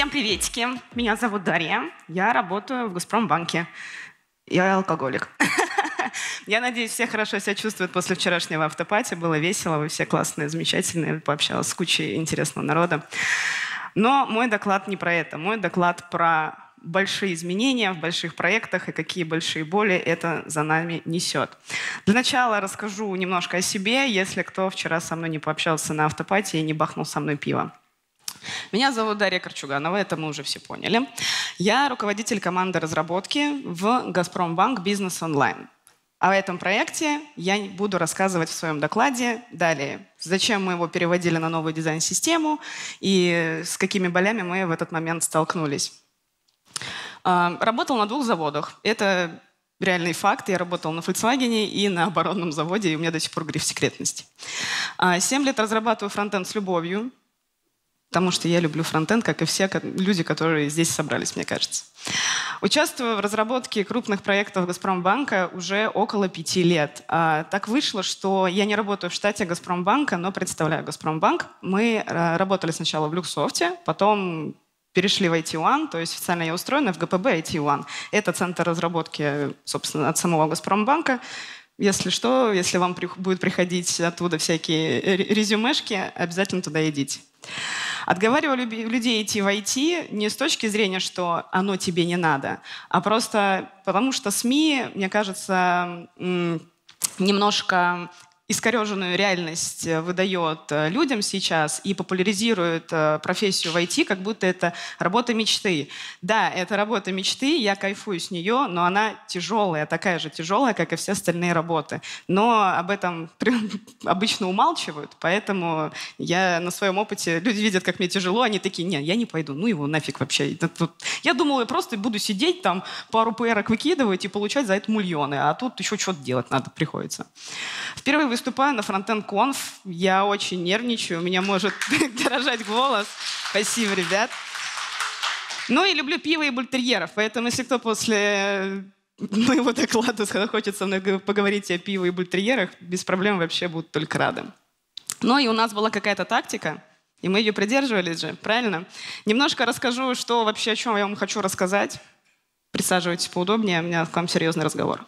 Всем приветики. Меня зовут Дарья. Я работаю в Газпромбанке. Я алкоголик. Я надеюсь, все хорошо себя чувствуют после вчерашнего автопати. Было весело, вы все классные, замечательные. Пообщалась с кучей интересного народа. Но мой доклад не про это. Мой доклад про большие изменения в больших проектах и какие большие боли это за нами несет. Для начала расскажу немножко о себе, если кто вчера со мной не пообщался на автопате и не бахнул со мной пиво. Меня зовут Дарья Корчуганова, это мы уже все поняли. Я руководитель команды разработки в «Газпромбанк Бизнес Онлайн». О этом проекте я буду рассказывать в своем докладе далее. Зачем мы его переводили на новую дизайн-систему и с какими болями мы в этот момент столкнулись. А, работал на двух заводах. Это реальный факт. Я работал на Volkswagen и на оборонном заводе, и у меня до сих пор гриф секретности. А, семь лет разрабатываю фронтенд с любовью потому что я люблю фронтенд, как и все люди, которые здесь собрались, мне кажется. Участвую в разработке крупных проектов Газпромбанка уже около пяти лет. А, так вышло, что я не работаю в штате Газпромбанка, но представляю Газпромбанк. Мы э, работали сначала в Люксофте, потом перешли в it One, то есть официально я устроена в ГПБ it One. Это центр разработки, собственно, от самого Газпромбанка. Если что, если вам будет приходить оттуда всякие резюмешки, обязательно туда идите. Отговаривал людей идти в IT не с точки зрения, что оно тебе не надо, а просто потому что СМИ, мне кажется, немножко искореженную реальность э, выдает э, людям сейчас и популяризирует э, профессию в IT, как будто это работа мечты. Да, это работа мечты, я кайфую с нее, но она тяжелая, такая же тяжелая, как и все остальные работы. Но об этом обычно умалчивают, поэтому я на своем опыте, люди видят, как мне тяжело, они такие, нет, я не пойду, ну его нафиг вообще. Я думала, я просто буду сидеть там, пару пэрок выкидывать и получать за это миллионы, а тут еще что-то делать надо приходится. В первый выступаю на фронтенд конф. Я очень нервничаю, у меня может дорожать голос. Спасибо, ребят. Ну и люблю пиво и бультерьеров, поэтому если кто после э, моего доклада хочет со мной поговорить о пиве и бультерьерах, без проблем вообще будут только рады. Ну и у нас была какая-то тактика, и мы ее придерживались же, правильно? Немножко расскажу, что вообще, о чем я вам хочу рассказать. Присаживайтесь поудобнее, у меня к вам серьезный разговор.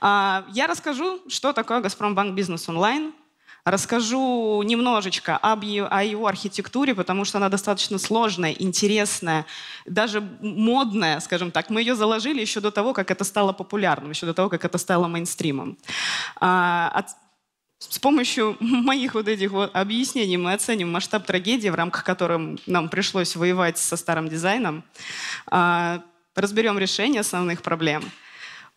А, я расскажу, что такое «Газпромбанк Бизнес Онлайн», Расскажу немножечко об ее, о его архитектуре, потому что она достаточно сложная, интересная, даже модная, скажем так. Мы ее заложили еще до того, как это стало популярным, еще до того, как это стало мейнстримом. А, с помощью моих вот этих вот объяснений мы оценим масштаб трагедии, в рамках которой нам пришлось воевать со старым дизайном. А, разберем решение основных проблем,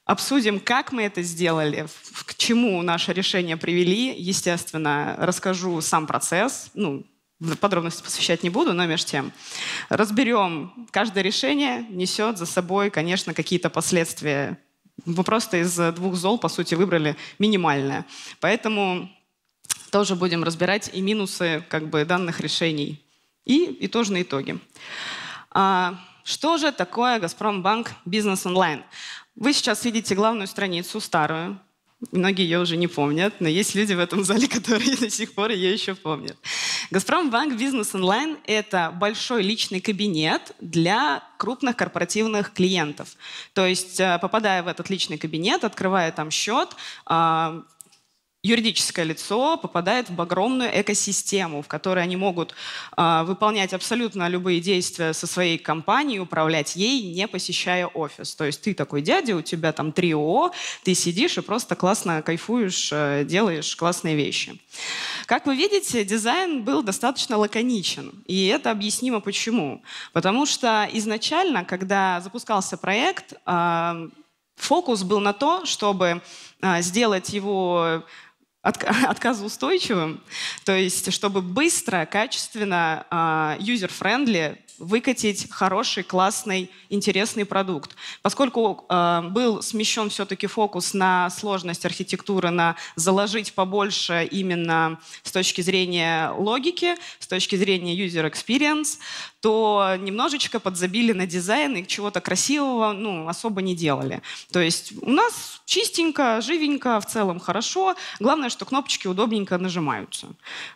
обсудим, как мы это сделали, к чему наши решения привели. Естественно, расскажу сам процесс, ну, подробности посвящать не буду, но между тем. Разберем, каждое решение несет за собой, конечно, какие-то последствия. Мы просто из двух зол, по сути, выбрали минимальное. Поэтому тоже будем разбирать и минусы как бы, данных решений и итожные итоги. А, что же такое «Газпромбанк Бизнес Онлайн»? Вы сейчас видите главную страницу, старую. Многие ее уже не помнят, но есть люди в этом зале, которые до сих пор ее еще помнят. «Газпромбанк Бизнес Онлайн» — это большой личный кабинет для крупных корпоративных клиентов. То есть, э, попадая в этот личный кабинет, открывая там счет, а, юридическое лицо попадает в огромную экосистему, в которой они могут э, выполнять абсолютно любые действия со своей компанией, управлять ей, не посещая офис. То есть ты такой дядя, у тебя там три ООО, ты сидишь и просто классно кайфуешь, э, делаешь классные вещи. Как вы видите, дизайн был достаточно лаконичен, и это объяснимо почему. Потому что изначально, когда запускался проект, э, фокус был на то, чтобы а, сделать его отказоустойчивым, то есть чтобы быстро, качественно, а, юзер-френдли выкатить хороший, классный, интересный продукт. Поскольку э, был смещен все-таки фокус на сложность архитектуры, на заложить побольше именно с точки зрения логики, с точки зрения user experience, то немножечко подзабили на дизайн и чего-то красивого ну, особо не делали. То есть у нас чистенько, живенько, в целом хорошо. Главное, что кнопочки удобненько нажимаются.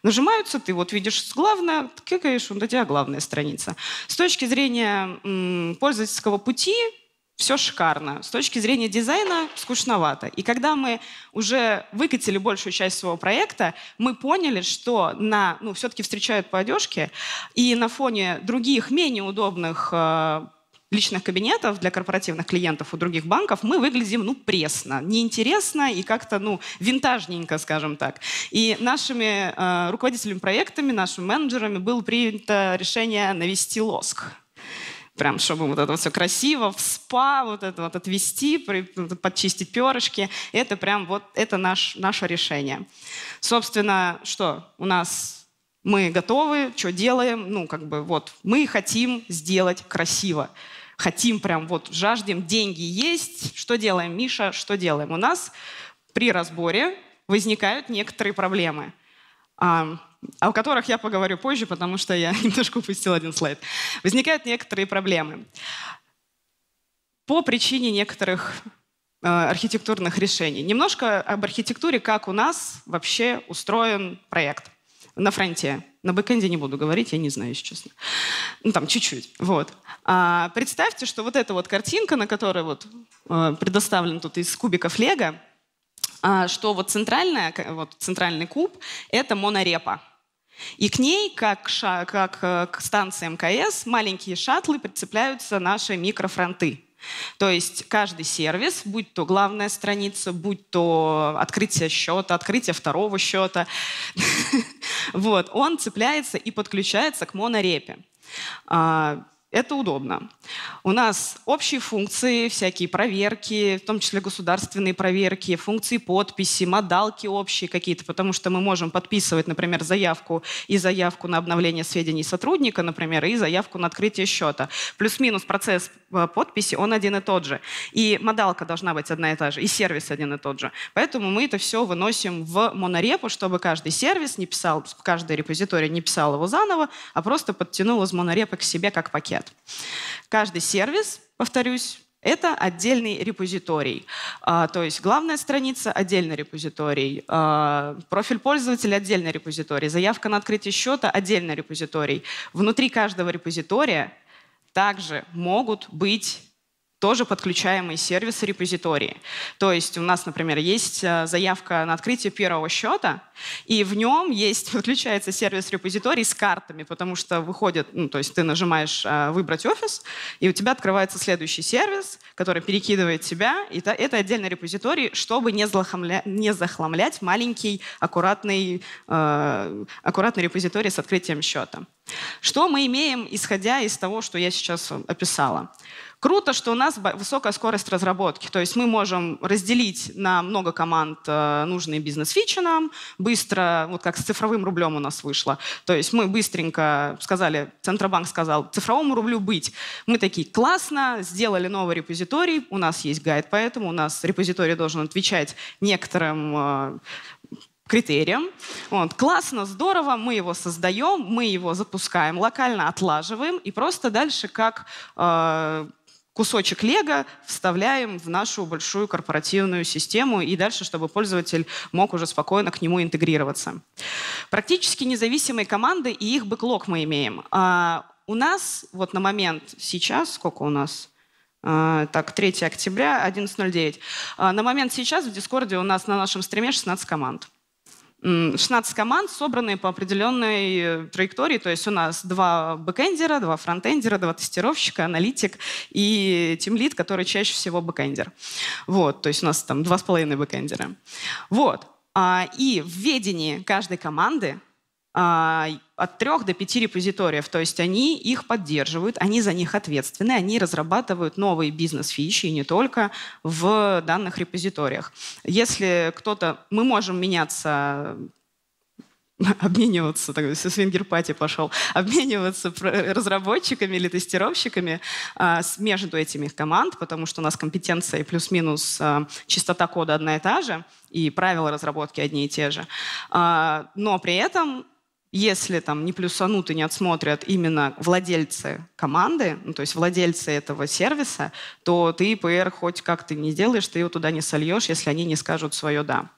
Нажимаются, ты вот видишь главное, кликаешь, он у тебя главная страница. С точки зрения м, пользовательского пути все шикарно. С точки зрения дизайна скучновато. И когда мы уже выкатили большую часть своего проекта, мы поняли, что на, ну, все-таки встречают по одежке, и на фоне других менее удобных э, личных кабинетов для корпоративных клиентов у других банков мы выглядим, ну, пресно, неинтересно и как-то, ну, винтажненько, скажем так. И нашими э, руководителями проектами, нашими менеджерами было принято решение навести лоск прям, чтобы вот это все красиво, в спа вот это вот отвести, ну, подчистить перышки. Это прям вот, это наш, наше решение. Собственно, что у нас мы готовы, что делаем, ну, как бы вот, мы хотим сделать красиво. Хотим прям вот, жаждем, деньги есть. Что делаем, Миша, что делаем? У нас при разборе возникают некоторые проблемы о которых я поговорю позже, потому что я немножко упустил один слайд, возникают некоторые проблемы. По причине некоторых э, архитектурных решений. Немножко об архитектуре, как у нас вообще устроен проект на фронте. На бэкэнде не буду говорить, я не знаю, если честно. Ну, там чуть-чуть. Вот. А, представьте, что вот эта вот картинка, на которой вот э, предоставлен тут из кубиков лего, а, что вот, центральная, вот центральный куб — это монорепа. И к ней, как, ша, как э, к станции МКС, маленькие шаттлы прицепляются наши микрофронты. То есть каждый сервис, будь то главная страница, будь то открытие счета, открытие второго счета, вот, он цепляется и подключается к монорепе. А, это удобно. У нас общие функции, всякие проверки, в том числе государственные проверки, функции подписи, модалки общие какие-то, потому что мы можем подписывать, например, заявку и заявку на обновление сведений сотрудника, например, и заявку на открытие счета. Плюс-минус процесс э, подписи, он один и тот же. И модалка должна быть одна и та же, и сервис один и тот же. Поэтому мы это все выносим в монорепу, чтобы каждый сервис не писал, каждый репозиторий не писал его заново, а просто подтянул из монорепы к себе как пакет лет. Каждый сервис, повторюсь, это отдельный репозиторий. А, то есть главная страница — отдельный репозиторий, а, профиль пользователя — отдельный репозиторий, заявка на открытие счета — отдельный репозиторий. Внутри каждого репозитория также могут быть тоже подключаемые сервисы репозитории. То есть у нас, например, есть э, заявка на открытие первого счета, и в нем есть, подключается сервис репозиторий с картами, потому что выходит, ну, то есть ты нажимаешь э, «Выбрать офис», и у тебя открывается следующий сервис, который перекидывает тебя, и это, отдельный репозиторий, чтобы не, злохомля, не захламлять маленький аккуратный, э, аккуратный репозиторий с открытием счета. Что мы имеем, исходя из того, что я сейчас э, описала? Круто, что у нас высокая скорость разработки. То есть мы можем разделить на много команд э, нужные бизнес-фичи нам, быстро, вот как с цифровым рублем у нас вышло. То есть мы быстренько сказали, Центробанк сказал, цифровому рублю быть. Мы такие, классно, сделали новый репозиторий, у нас есть гайд, поэтому у нас репозиторий должен отвечать некоторым э, критериям. Вот. Классно, здорово, мы его создаем, мы его запускаем, локально отлаживаем и просто дальше как э, кусочек лего вставляем в нашу большую корпоративную систему и дальше, чтобы пользователь мог уже спокойно к нему интегрироваться. Практически независимые команды и их бэклог мы имеем. А у нас вот на момент сейчас, сколько у нас? А, так, 3 октября, 11.09. А, на момент сейчас в Дискорде у нас на нашем стриме 16 команд. 16 команд, собранные по определенной э, траектории. То есть у нас два бэкэндера, два фронтендера, два тестировщика, аналитик и тимлид, который чаще всего бэкэндер. Вот, то есть у нас там два с половиной бэкэндера. Вот. А, и в ведении каждой команды а, от трех до пяти репозиториев. То есть они их поддерживают, они за них ответственны, они разрабатывают новые бизнес-фичи и не только в данных репозиториях. Если кто-то... Мы можем меняться обмениваться, так, со свингер-пати пошел, обмениваться разработчиками или тестировщиками а, между этими команд, потому что у нас компетенция плюс-минус а, частота кода одна и та же, и правила разработки одни и те же. А, но при этом если там не плюсанут и не отсмотрят именно владельцы команды, ну, то есть владельцы этого сервиса, то ты PR хоть как ты не сделаешь, ты его туда не сольешь, если они не скажут свое «да».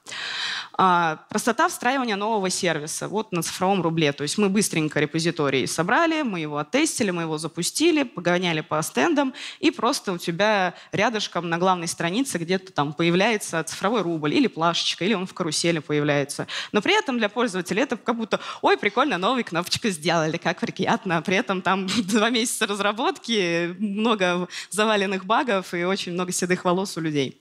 А, простота встраивания нового сервиса. Вот на цифровом рубле. То есть мы быстренько репозиторий собрали, мы его оттестили, мы его запустили, погоняли по стендам, и просто у тебя рядышком на главной странице где-то там появляется цифровой рубль или плашечка, или он в карусели появляется. Но при этом для пользователя это как будто «Ой, прикольно, новые кнопочку сделали, как приятно. При этом там два месяца разработки, много заваленных багов и очень много седых волос у людей.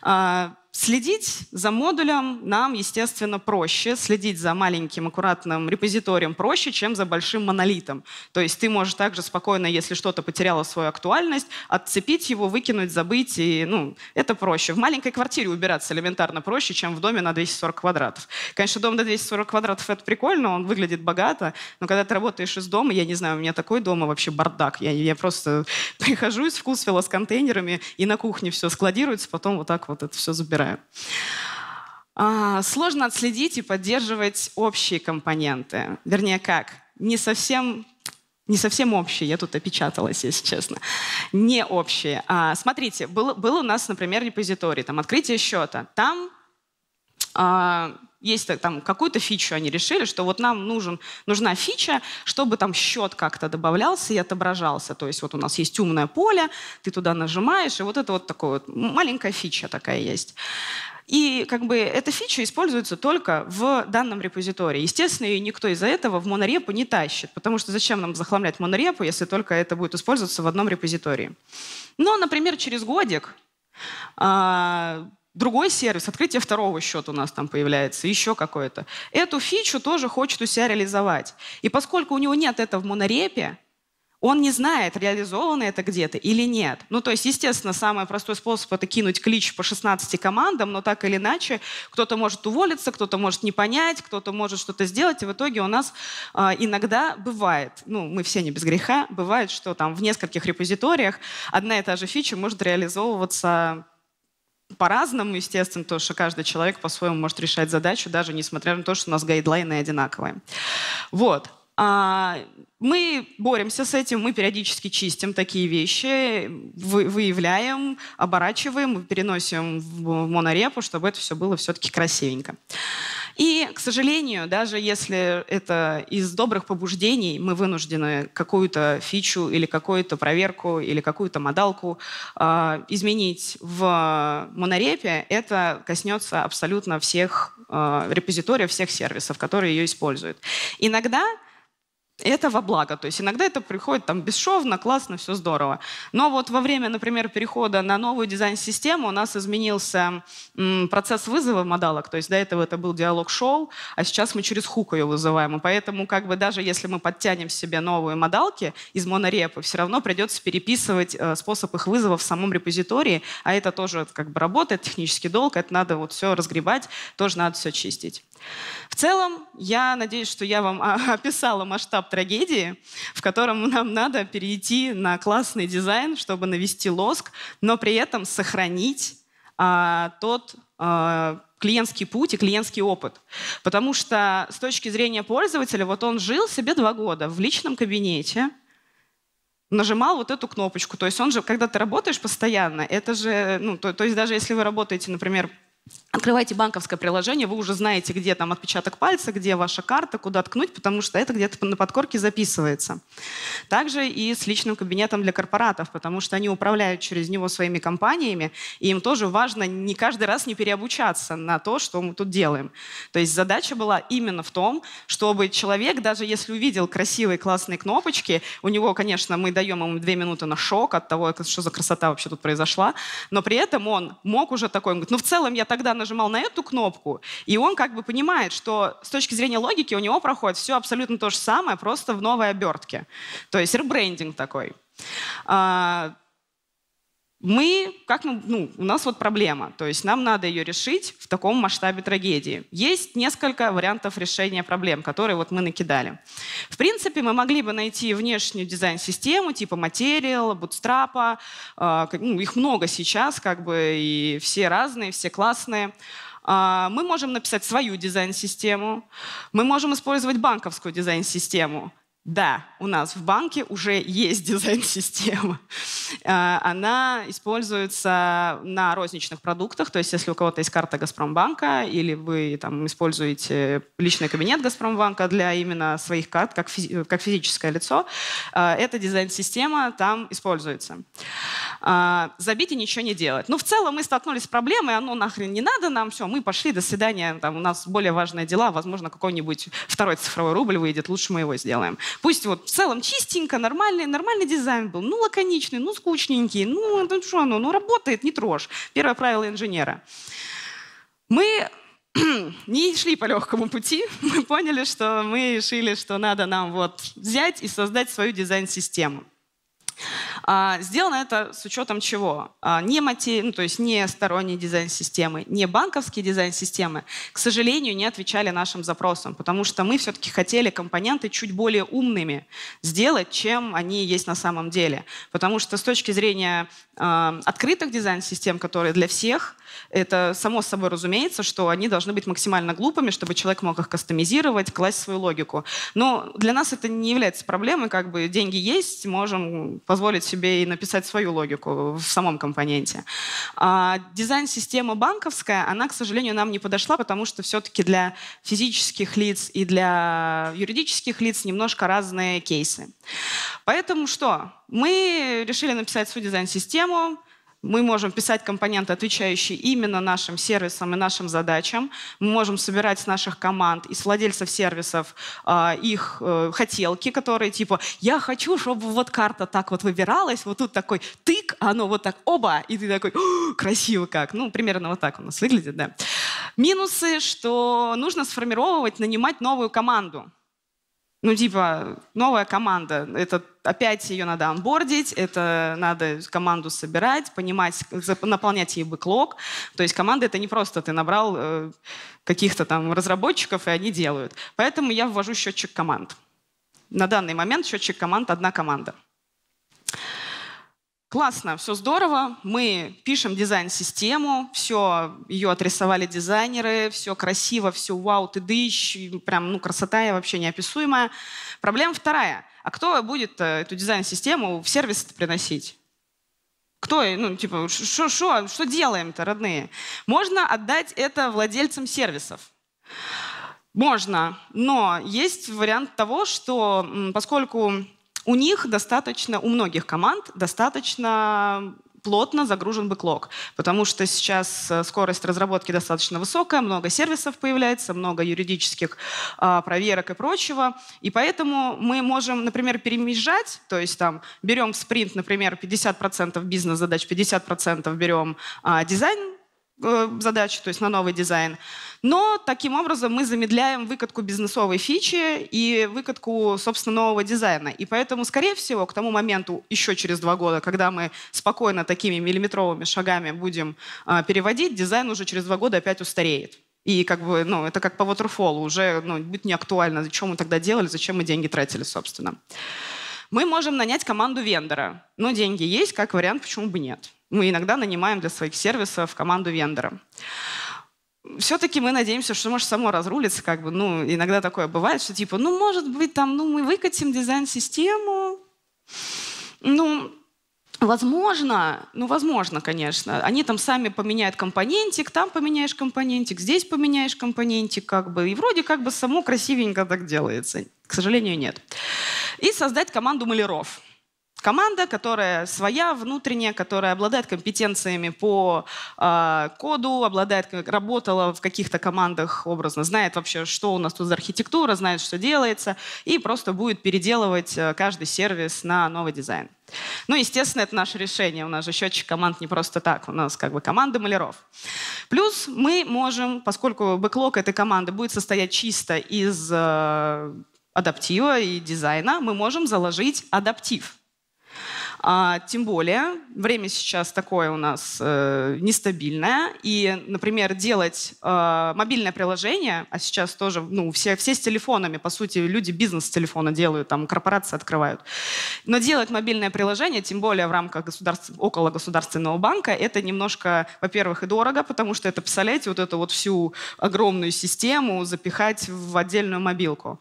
А, Следить за модулем нам, естественно, проще. Следить за маленьким аккуратным репозиторием проще, чем за большим монолитом. То есть ты можешь также спокойно, если что-то потеряло свою актуальность, отцепить его, выкинуть, забыть. И, ну, это проще. В маленькой квартире убираться элементарно проще, чем в доме на 240 квадратов. Конечно, дом на 240 квадратов — это прикольно, он выглядит богато, но когда ты работаешь из дома, я не знаю, у меня такой дома вообще бардак. Я, я просто прихожу из вкусвела с контейнерами, и на кухне все складируется, потом вот так вот это все забираю играю. сложно отследить и поддерживать общие компоненты. Вернее, как? Не совсем не совсем общие, я тут опечаталась, если честно. Не общие. А, смотрите, был, был у нас, например, репозиторий, там открытие счета. Там а, есть там какую-то фичу, они решили, что вот нам нужен, нужна фича, чтобы там счет как-то добавлялся и отображался. То есть вот у нас есть умное поле, ты туда нажимаешь, и вот это вот такая вот маленькая фича такая есть. И как бы эта фича используется только в данном репозитории. Естественно, ее никто из-за этого в монорепу не тащит, потому что зачем нам захламлять монорепу, если только это будет использоваться в одном репозитории. Но, например, через годик а, другой сервис, открытие второго счета у нас там появляется, еще какое-то. Эту фичу тоже хочет у себя реализовать. И поскольку у него нет этого в монорепе, он не знает, реализовано это где-то или нет. Ну, то есть, естественно, самый простой способ — это кинуть клич по 16 командам, но так или иначе кто-то может уволиться, кто-то может не понять, кто-то может что-то сделать, и в итоге у нас э, иногда бывает, ну, мы все не без греха, бывает, что там в нескольких репозиториях одна и та же фича может реализовываться по-разному, естественно, то что каждый человек по-своему может решать задачу, даже несмотря на то, что у нас гайдлайны одинаковые. Вот. А, мы боремся с этим, мы периодически чистим такие вещи, выявляем, оборачиваем, переносим в монорепу, чтобы это все было все-таки красивенько. И, к сожалению, даже если это из добрых побуждений, мы вынуждены какую-то фичу или какую-то проверку или какую-то модалку э, изменить в монорепе, это коснется абсолютно всех э, репозиториев, всех сервисов, которые ее используют. Иногда и это во благо. То есть иногда это приходит там бесшовно, классно, все здорово. Но вот во время, например, перехода на новую дизайн-систему у нас изменился процесс вызова модалок. То есть до этого это был диалог шоу, а сейчас мы через хук ее вызываем. И поэтому как бы даже если мы подтянем себе новые модалки из монорепы, все равно придется переписывать э, способ их вызова в самом репозитории. А это тоже как бы работает, технический долг, это надо вот все разгребать, тоже надо все чистить. В целом, я надеюсь, что я вам а, описала масштаб трагедии, в котором нам надо перейти на классный дизайн, чтобы навести лоск, но при этом сохранить а, тот а, клиентский путь и клиентский опыт. Потому что с точки зрения пользователя, вот он жил себе два года в личном кабинете, нажимал вот эту кнопочку. То есть он же, когда ты работаешь постоянно, это же, ну, то, то есть даже если вы работаете, например, Открывайте банковское приложение, вы уже знаете, где там отпечаток пальца, где ваша карта, куда ткнуть, потому что это где-то на подкорке записывается. Также и с личным кабинетом для корпоратов, потому что они управляют через него своими компаниями, и им тоже важно не каждый раз не переобучаться на то, что мы тут делаем. То есть задача была именно в том, чтобы человек, даже если увидел красивые классные кнопочки, у него, конечно, мы даем ему две минуты на шок от того, что за красота вообще тут произошла, но при этом он мог уже такой, он говорит, ну в целом я тогда нажимал на эту кнопку, и он как бы понимает, что с точки зрения логики у него проходит все абсолютно то же самое, просто в новой обертке. То есть ребрендинг такой. А, мы, как мы, ну, у нас вот проблема, то есть нам надо ее решить в таком масштабе трагедии. Есть несколько вариантов решения проблем, которые вот мы накидали. В принципе, мы могли бы найти внешнюю дизайн-систему типа материала, бутстрапа, э, их много сейчас, как бы, и все разные, все классные. А, мы можем написать свою дизайн-систему, мы можем использовать банковскую дизайн-систему, да, у нас в банке уже есть дизайн-система. Э, она используется на розничных продуктах, то есть если у кого-то есть карта Газпромбанка или вы там, используете личный кабинет Газпромбанка для именно своих карт как, физи- как физическое лицо, э, эта дизайн-система там используется. Э, забить и ничего не делать. Но ну, в целом мы столкнулись с проблемой, оно «А ну нахрен не надо нам, все, мы пошли, до свидания, там, у нас более важные дела, возможно, какой-нибудь второй цифровой рубль выйдет, лучше мы его сделаем. Пусть вот в целом чистенько, нормальный, нормальный дизайн был, ну лаконичный, ну скучненький, ну, ну что оно, ну работает, не трожь. Первое правило инженера. Мы не шли по легкому пути. Мы поняли, что мы решили, что надо нам вот взять и создать свою дизайн-систему. А, сделано это с учетом чего? А, не мати... ну, то есть не сторонние дизайн-системы, не банковские дизайн-системы, к сожалению, не отвечали нашим запросам, потому что мы все-таки хотели компоненты чуть более умными сделать, чем они есть на самом деле. Потому что с точки зрения а, открытых дизайн-систем, которые для всех, это само собой разумеется, что они должны быть максимально глупыми, чтобы человек мог их кастомизировать, класть свою логику. Но для нас это не является проблемой, как бы деньги есть, можем позволить себе и написать свою логику в самом компоненте. А дизайн-система банковская, она, к сожалению, нам не подошла, потому что все-таки для физических лиц и для юридических лиц немножко разные кейсы. Поэтому что? Мы решили написать свою дизайн-систему, мы можем писать компоненты, отвечающие именно нашим сервисам и нашим задачам. Мы можем собирать с наших команд и с владельцев сервисов э, их э, хотелки, которые типа «я хочу, чтобы вот карта так вот выбиралась, вот тут такой тык, а оно вот так оба», и ты такой «красиво как». Ну, примерно вот так у нас выглядит, да. Минусы, что нужно сформировать, нанимать новую команду ну, типа, новая команда, это опять ее надо анбордить, это надо команду собирать, понимать, наполнять ей бэклог. То есть команда — это не просто ты набрал э, каких-то там разработчиков, и они делают. Поэтому я ввожу счетчик команд. На данный момент счетчик команд — одна команда — Классно, все здорово, мы пишем дизайн-систему, все, ее отрисовали дизайнеры, все красиво, все вау, ты дыщ, прям, ну, красота вообще неописуемая. Проблема вторая. А кто будет э, эту дизайн-систему в сервис приносить? Кто, э, ну, типа, шо, шо, что делаем-то, родные? Можно отдать это владельцам сервисов. Можно, но есть вариант того, что поскольку у них достаточно, у многих команд достаточно плотно загружен бэклог, потому что сейчас э, скорость разработки достаточно высокая, много сервисов появляется, много юридических э, проверок и прочего, и поэтому мы можем, например, перемежать, то есть там берем спринт, например, 50% бизнес-задач, 50% берем э, дизайн Э, задачу, то есть на новый дизайн. Но таким образом мы замедляем выкатку бизнесовой фичи и выкатку, собственно, нового дизайна. И поэтому, скорее всего, к тому моменту, еще через два года, когда мы спокойно такими миллиметровыми шагами будем а, переводить, дизайн уже через два года опять устареет. И как бы, ну, это как по waterfall, уже ну, будет не актуально, зачем мы тогда делали, зачем мы деньги тратили, собственно. Мы можем нанять команду вендора. Но деньги есть, как вариант, почему бы нет мы иногда нанимаем для своих сервисов команду вендора. Все-таки мы надеемся, что может само разрулиться, как бы, ну, иногда такое бывает, что типа, ну, может быть, там, ну, мы выкатим дизайн-систему, ну, Возможно, ну возможно, конечно. Они там сами поменяют компонентик, там поменяешь компонентик, здесь поменяешь компонентик, как бы. И вроде как бы само красивенько так делается. К сожалению, нет. И создать команду маляров команда, которая своя, внутренняя, которая обладает компетенциями по э, коду, обладает, работала в каких-то командах образно, знает вообще, что у нас тут за архитектура, знает, что делается, и просто будет переделывать э, каждый сервис на новый дизайн. Ну, естественно, это наше решение. У нас же счетчик команд не просто так. У нас как бы команда маляров. Плюс мы можем, поскольку бэклог этой команды будет состоять чисто из э, адаптива и дизайна, мы можем заложить адаптив. А, тем более, время сейчас такое у нас э, нестабильное. И, например, делать э, мобильное приложение, а сейчас тоже ну, все, все с телефонами, по сути, люди бизнес с телефона делают, там корпорации открывают. Но делать мобильное приложение, тем более в рамках государств... около государственного банка, это немножко, во-первых, и дорого, потому что это, представляете, вот эту вот всю огромную систему запихать в отдельную мобилку.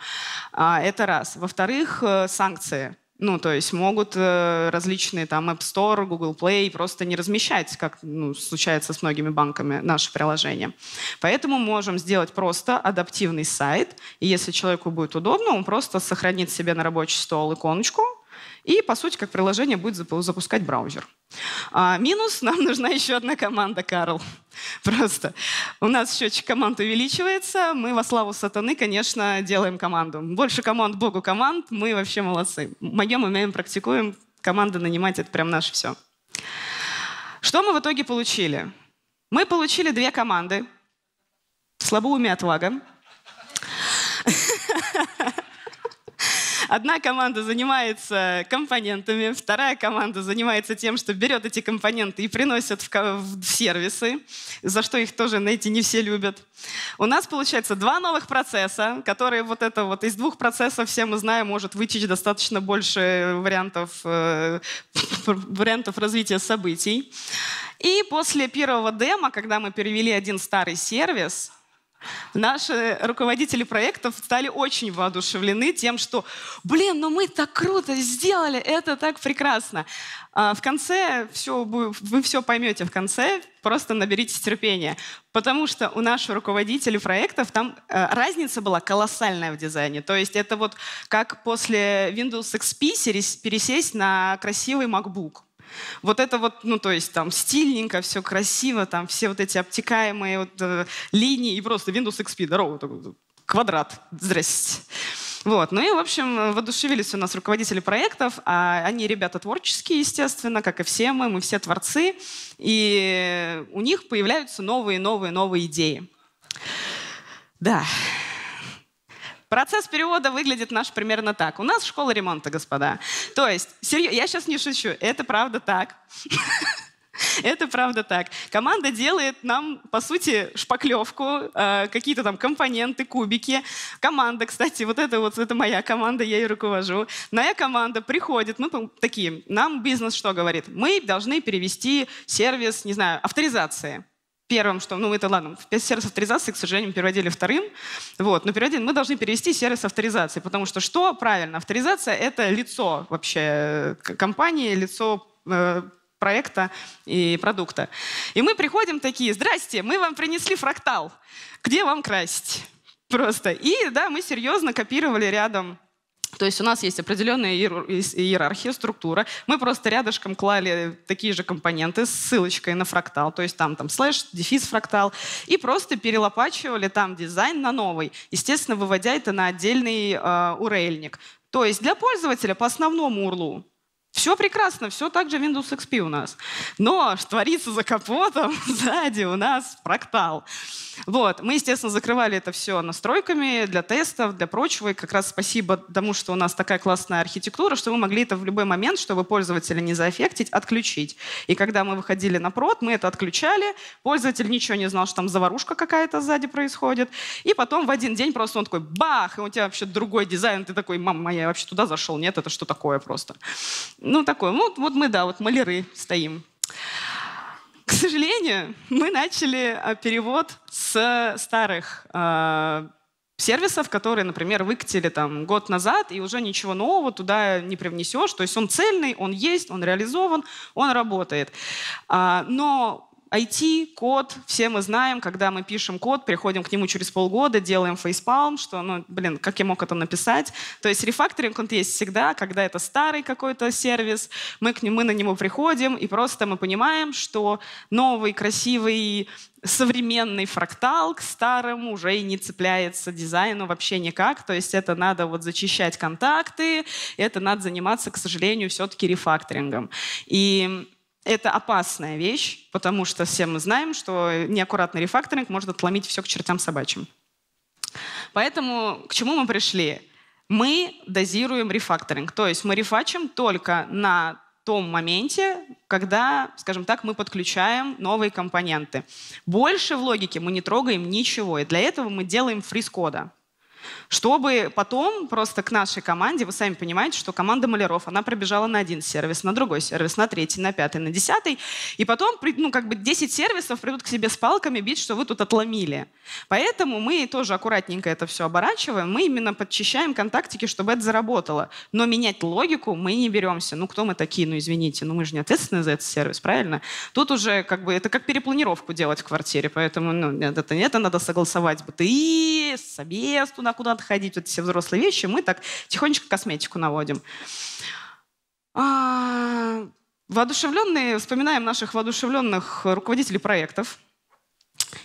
А, это раз. Во-вторых, э, санкции ну, то есть могут э, различные там App Store, Google Play просто не размещать, как ну, случается с многими банками, наше приложение. Поэтому можем сделать просто адаптивный сайт. И если человеку будет удобно, он просто сохранит себе на рабочий стол иконочку, и, по сути, как приложение будет запускать браузер. А минус, нам нужна еще одна команда, Карл. Просто. У нас счетчик команд увеличивается. Мы во славу сатаны, конечно, делаем команду. Больше команд, богу команд. Мы вообще молодцы. Моем умеем, практикуем. Команды нанимать — это прям наше все. Что мы в итоге получили? Мы получили две команды. Слабоумие отвага Одна команда занимается компонентами, вторая команда занимается тем, что берет эти компоненты и приносит в, в сервисы, за что их тоже, найти не все любят. У нас получается два новых процесса, которые вот это вот из двух процессов, все мы знаем, может вычесть достаточно больше вариантов, э, вариантов развития событий. И после первого демо, когда мы перевели один старый сервис, Наши руководители проектов стали очень воодушевлены тем, что, блин, ну мы так круто сделали, это так прекрасно. А в конце все, вы все поймете в конце, просто наберитесь терпения. Потому что у наших руководителей проектов там э, разница была колоссальная в дизайне. То есть это вот как после Windows XP пересесть на красивый MacBook. Вот это вот, ну то есть там стильненько, все красиво, там все вот эти обтекаемые вот, э, линии и просто Windows XP, здорово, квадрат, здрасте. Вот. Ну и, в общем, воодушевились у нас руководители проектов. А они ребята творческие, естественно, как и все мы, мы все творцы. И у них появляются новые, новые, новые идеи. Да. Процесс перевода выглядит наш примерно так. У нас школа ремонта, господа. То есть, серьезно, я сейчас не шучу, это правда так. Это правда так. Команда делает нам, по сути, шпаклевку, э, какие-то там компоненты, кубики. Команда, кстати, вот это вот это моя команда, я ее руковожу. Моя команда приходит, ну, мы такие, нам бизнес что говорит? Мы должны перевести сервис, не знаю, авторизации первым, что, ну это ладно, сервис авторизации, к сожалению, переводили вторым, вот, но переводили, мы должны перевести сервис авторизации, потому что что правильно? Авторизация — это лицо вообще э, компании, лицо э, проекта и продукта. И мы приходим такие, здрасте, мы вам принесли фрактал, где вам красить? Просто. И да, мы серьезно копировали рядом то есть у нас есть определенная иерархия, структура. Мы просто рядышком клали такие же компоненты с ссылочкой на фрактал, то есть там, там слэш, дефис фрактал, и просто перелопачивали там дизайн на новый, естественно, выводя это на отдельный э, урельник. То есть для пользователя по основному урлу все прекрасно, все так же Windows XP у нас. Но что творится за капотом, сзади у нас проктал. Вот. Мы, естественно, закрывали это все настройками для тестов, для прочего. И как раз спасибо тому, что у нас такая классная архитектура, что мы могли это в любой момент, чтобы пользователя не заэффектить, отключить. И когда мы выходили на прод, мы это отключали, пользователь ничего не знал, что там заварушка какая-то сзади происходит. И потом в один день просто он такой бах, и у тебя вообще другой дизайн, ты такой, мама моя, я вообще туда зашел, нет, это что такое просто. Ну, такой, ну вот мы, да, вот маляры стоим. К сожалению, мы начали а, перевод с э, старых э, сервисов, которые, например, выкатили там год назад, и уже ничего нового туда не привнесешь. То есть он цельный, он есть, он реализован, он работает. А, но IT, код, все мы знаем, когда мы пишем код, приходим к нему через полгода, делаем фейспалм, что, ну, блин, как я мог это написать? То есть рефакторинг, он есть всегда, когда это старый какой-то сервис, мы, к нему, мы на него приходим, и просто мы понимаем, что новый, красивый, современный фрактал к старому уже и не цепляется дизайну вообще никак. То есть это надо вот зачищать контакты, это надо заниматься, к сожалению, все-таки рефакторингом. И это опасная вещь, потому что все мы знаем, что неаккуратный рефакторинг может отломить все к чертям собачьим. Поэтому к чему мы пришли? Мы дозируем рефакторинг, то есть мы рефачим только на том моменте, когда, скажем так, мы подключаем новые компоненты. Больше в логике мы не трогаем ничего, и для этого мы делаем фриз кода чтобы потом просто к нашей команде, вы сами понимаете, что команда маляров, она пробежала на один сервис, на другой сервис, на третий, на пятый, на десятый, и потом, ну, как бы 10 сервисов придут к себе с палками бить, что вы тут отломили. Поэтому мы тоже аккуратненько это все оборачиваем, мы именно подчищаем контактики, чтобы это заработало. Но менять логику мы не беремся. Ну, кто мы такие? Ну, извините, ну, мы же не ответственны за этот сервис, правильно? Тут уже как бы это как перепланировку делать в квартире, поэтому ну, это, это надо согласовать БТИ, с собес, туда туда, куда-то ходить, вот все взрослые вещи, мы так тихонечко косметику наводим. А, воодушевленные, вспоминаем наших воодушевленных руководителей проектов,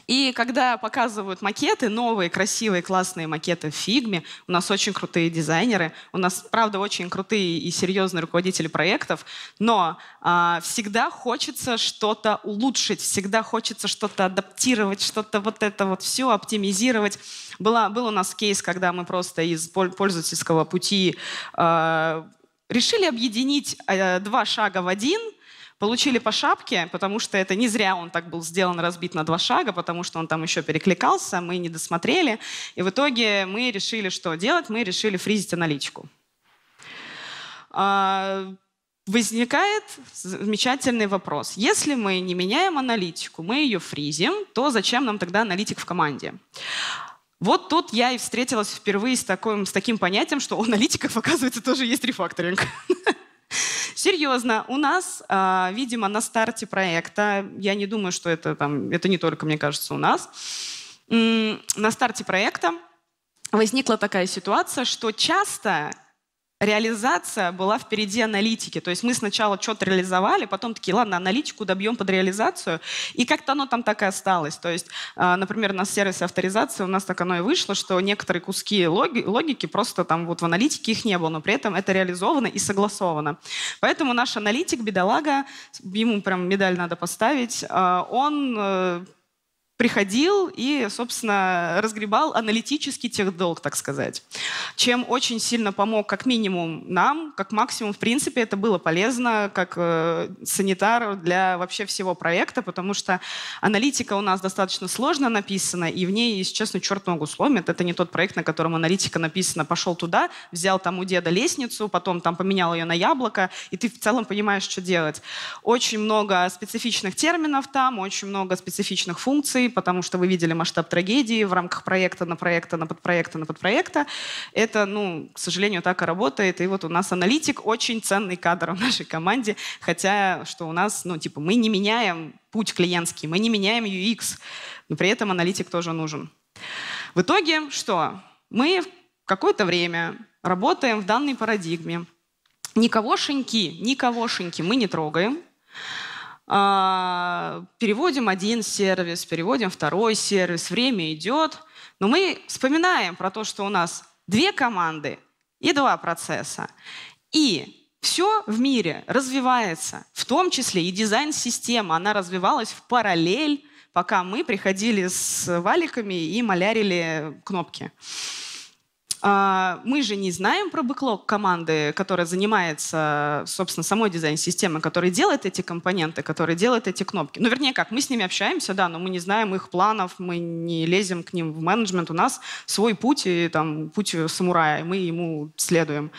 и когда показывают макеты, новые, красивые, классные макеты в фигме, у нас очень крутые дизайнеры, у нас, правда, очень крутые и серьезные руководители проектов, но а, всегда хочется что-то улучшить, всегда хочется что-то адаптировать, что-то вот это вот все оптимизировать. Была, был у нас кейс, когда мы просто из пользовательского пути а, решили объединить а, два шага в один – Получили по шапке, потому что это не зря он так был сделан, разбит на два шага, потому что он там еще перекликался, мы не досмотрели. И в итоге мы решили, что делать, мы решили фризить аналитику. А, возникает замечательный вопрос. Если мы не меняем аналитику, мы ее фризим, то зачем нам тогда аналитик в команде? Вот тут я и встретилась впервые с, таким, с таким понятием, что у аналитиков, оказывается, тоже есть рефакторинг. Серьезно, у нас, а, видимо, на старте проекта, я не думаю, что это там, это не только, мне кажется, у нас, на старте проекта возникла такая ситуация, что часто реализация была впереди аналитики. То есть мы сначала что-то реализовали, потом такие, ладно, аналитику добьем под реализацию. И как-то оно там так и осталось. То есть, а, например, на сервисе авторизации у нас так оно и вышло, что некоторые куски логики просто там вот в аналитике их не было, но при этом это реализовано и согласовано. Поэтому наш аналитик, бедолага, ему прям медаль надо поставить, а, он э, приходил и, собственно, разгребал аналитический техдолг, так сказать. Чем очень сильно помог как минимум нам, как максимум, в принципе, это было полезно как э, санитар для вообще всего проекта, потому что аналитика у нас достаточно сложно написана, и в ней, если честно, черт ногу сломит. Это не тот проект, на котором аналитика написана. Пошел туда, взял там у деда лестницу, потом там поменял ее на яблоко, и ты в целом понимаешь, что делать. Очень много специфичных терминов там, очень много специфичных функций, потому что вы видели масштаб трагедии в рамках проекта на проекта, на подпроекта, на подпроекта. Это, ну, к сожалению, так и работает. И вот у нас аналитик очень ценный кадр в нашей команде, хотя что у нас, ну, типа, мы не меняем путь клиентский, мы не меняем UX, но при этом аналитик тоже нужен. В итоге что? Мы какое-то время работаем в данной парадигме. Никогошеньки, никогошеньки мы не трогаем. А, переводим один сервис, переводим второй сервис, время идет, но мы вспоминаем про то, что у нас две команды и два процесса. И все в мире развивается, в том числе и дизайн-система. Она развивалась в параллель, пока мы приходили с валиками и малярили кнопки. А, мы же не знаем про бэклог команды, которая занимается, собственно, самой дизайн-системой, которая делает эти компоненты, которая делает эти кнопки. Ну, вернее, как, мы с ними общаемся, да, но мы не знаем их планов, мы не лезем к ним в менеджмент. У нас свой путь, и, там, путь самурая, и мы ему следуем.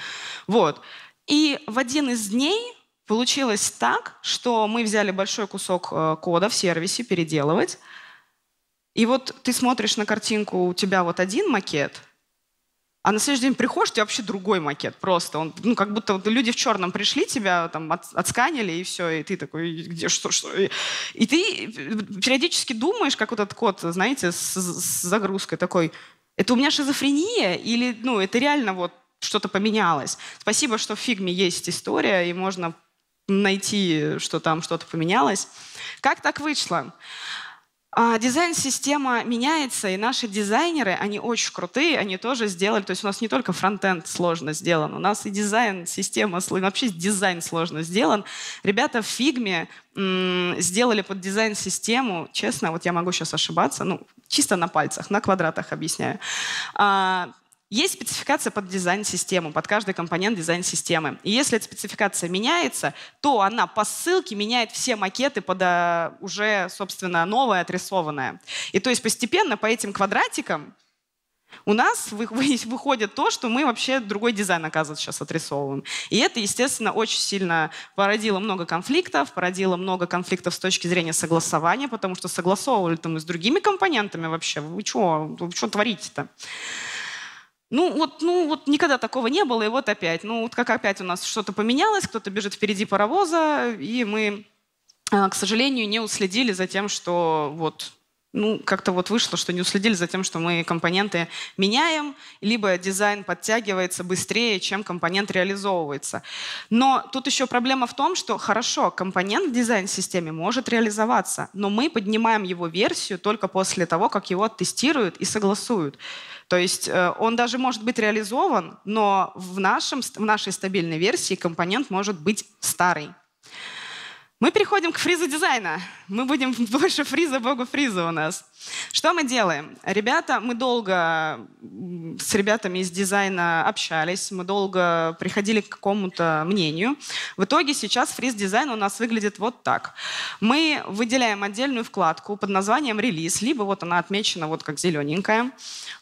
Вот. И в один из дней получилось так, что мы взяли большой кусок э, кода в сервисе переделывать. И вот ты смотришь на картинку, у тебя вот один макет — а на следующий день приходишь, у тебя вообще другой макет просто. Он, ну, как будто вот люди в черном пришли, тебя там от, отсканили, и все, и ты такой, где, что, что? И, и ты э, периодически думаешь, как вот этот код, знаете, с, с загрузкой такой, это у меня шизофрения или, ну, это реально вот что-то поменялось. Спасибо, что в фигме есть история, и можно найти, что там что-то поменялось. Как так вышло? А, дизайн-система меняется, и наши дизайнеры, они очень крутые, они тоже сделали, то есть у нас не только фронтенд сложно сделан, у нас и дизайн-система, вообще дизайн сложно сделан. Ребята в фигме сделали под дизайн-систему, честно, вот я могу сейчас ошибаться, ну, чисто на пальцах, на квадратах объясняю, а, есть спецификация под дизайн-систему, под каждый компонент дизайн-системы. И если эта спецификация меняется, то она по ссылке меняет все макеты под э, уже, собственно, новое, отрисованное. И то есть постепенно по этим квадратикам у нас выходит то, что мы вообще другой дизайн, оказывается, сейчас отрисовываем. И это, естественно, очень сильно породило много конфликтов, породило много конфликтов с точки зрения согласования, потому что согласовывали там и с другими компонентами вообще. Вы что, вы что творите-то? Ну вот, ну вот никогда такого не было, и вот опять. Ну вот как опять у нас что-то поменялось, кто-то бежит впереди паровоза, и мы, а, к сожалению, не уследили за тем, что вот ну, как-то вот вышло, что не уследили за тем, что мы компоненты меняем, либо дизайн подтягивается быстрее, чем компонент реализовывается. Но тут еще проблема в том, что хорошо, компонент в дизайн-системе может реализоваться, но мы поднимаем его версию только после того, как его тестируют и согласуют. То есть э, он даже может быть реализован, но в, нашем, в нашей стабильной версии компонент может быть старый. Мы переходим к фризу дизайна. Мы будем больше фриза, богу фриза у нас. Что мы делаем? Ребята, мы долго с ребятами из дизайна общались, мы долго приходили к какому-то мнению. В итоге сейчас фриз-дизайн у нас выглядит вот так. Мы выделяем отдельную вкладку под названием «Релиз», либо вот она отмечена вот как зелененькая.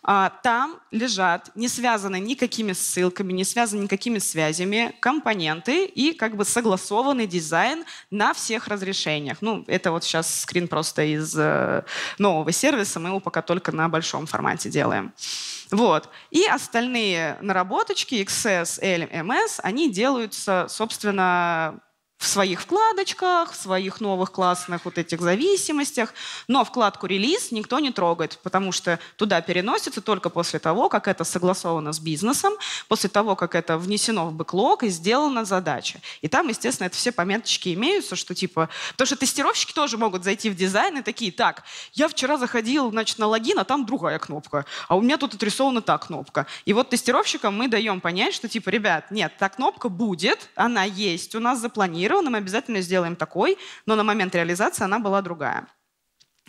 А, там лежат, не связаны никакими ссылками, не связаны никакими связями, компоненты и как бы согласованный дизайн на всех разрешениях. Ну, это вот сейчас скрин просто из э, нового новый сервис, мы его пока только на большом формате делаем. Вот. И остальные наработочки, XS, LMS, они делаются, собственно, в своих вкладочках, в своих новых классных вот этих зависимостях, но вкладку «Релиз» никто не трогает, потому что туда переносится только после того, как это согласовано с бизнесом, после того, как это внесено в бэклог и сделана задача. И там, естественно, это все пометочки имеются, что типа... Потому что тестировщики тоже могут зайти в дизайн и такие, так, я вчера заходил, значит, на логин, а там другая кнопка, а у меня тут отрисована та кнопка. И вот тестировщикам мы даем понять, что типа, ребят, нет, та кнопка будет, она есть, у нас запланирована, запланированным, обязательно сделаем такой, но на момент реализации она была другая.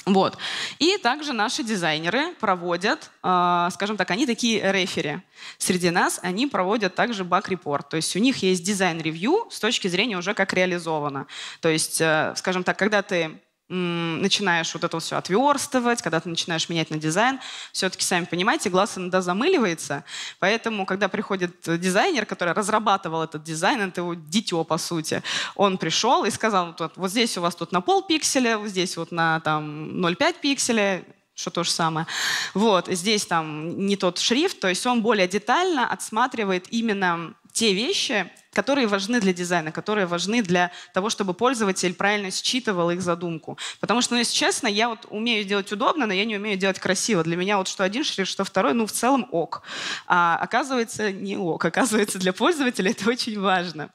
Вот. И также наши дизайнеры проводят, э, скажем так, они такие рефери. Среди нас они проводят также баг-репорт. То есть у них есть дизайн-ревью с точки зрения уже как реализовано. То есть, э, скажем так, когда ты начинаешь вот это все отверстывать, когда ты начинаешь менять на дизайн, все-таки, сами понимаете, глаз иногда замыливается, поэтому, когда приходит э, дизайнер, который разрабатывал этот дизайн, это его дитё, по сути, он пришел и сказал, вот, вот здесь у вас тут на пол пикселя, вот здесь вот на там 0,5 пикселя, что то же самое. Вот, здесь там не тот шрифт, то есть он более детально отсматривает именно те вещи, которые важны для дизайна, которые важны для того, чтобы пользователь правильно считывал их задумку. Потому что, ну, если честно, я вот умею делать удобно, но я не умею делать красиво. Для меня вот что один шрифт, что второй, ну, в целом ок. А оказывается, не ок. Оказывается, для пользователя это очень важно.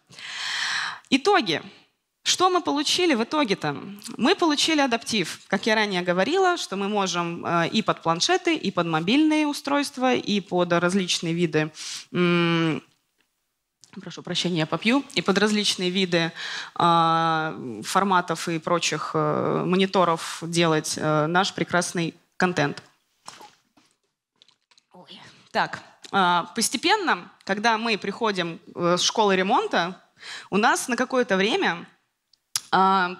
Итоги. Что мы получили в итоге-то? Мы получили адаптив. Как я ранее говорила, что мы можем э, и под планшеты, и под мобильные устройства, и под различные виды прошу прощения, я попью, и под различные виды э, форматов и прочих э, мониторов делать э, наш прекрасный контент. Ой. Так, э, постепенно, когда мы приходим э, с школы ремонта, у нас на какое-то время а,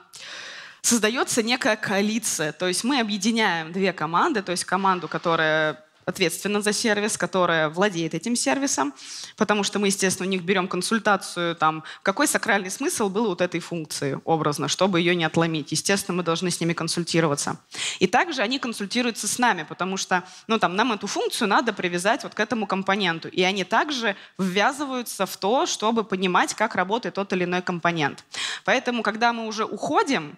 создается некая коалиция. То есть мы объединяем две команды, то есть команду, которая ответственна за сервис, которая владеет этим сервисом, потому что мы, естественно, у них берем консультацию, там, какой сакральный смысл был вот этой функции образно, чтобы ее не отломить. Естественно, мы должны с ними консультироваться. И также они консультируются с нами, потому что ну, там, нам эту функцию надо привязать вот к этому компоненту. И они также ввязываются в то, чтобы понимать, как работает тот или иной компонент. Поэтому, когда мы уже уходим,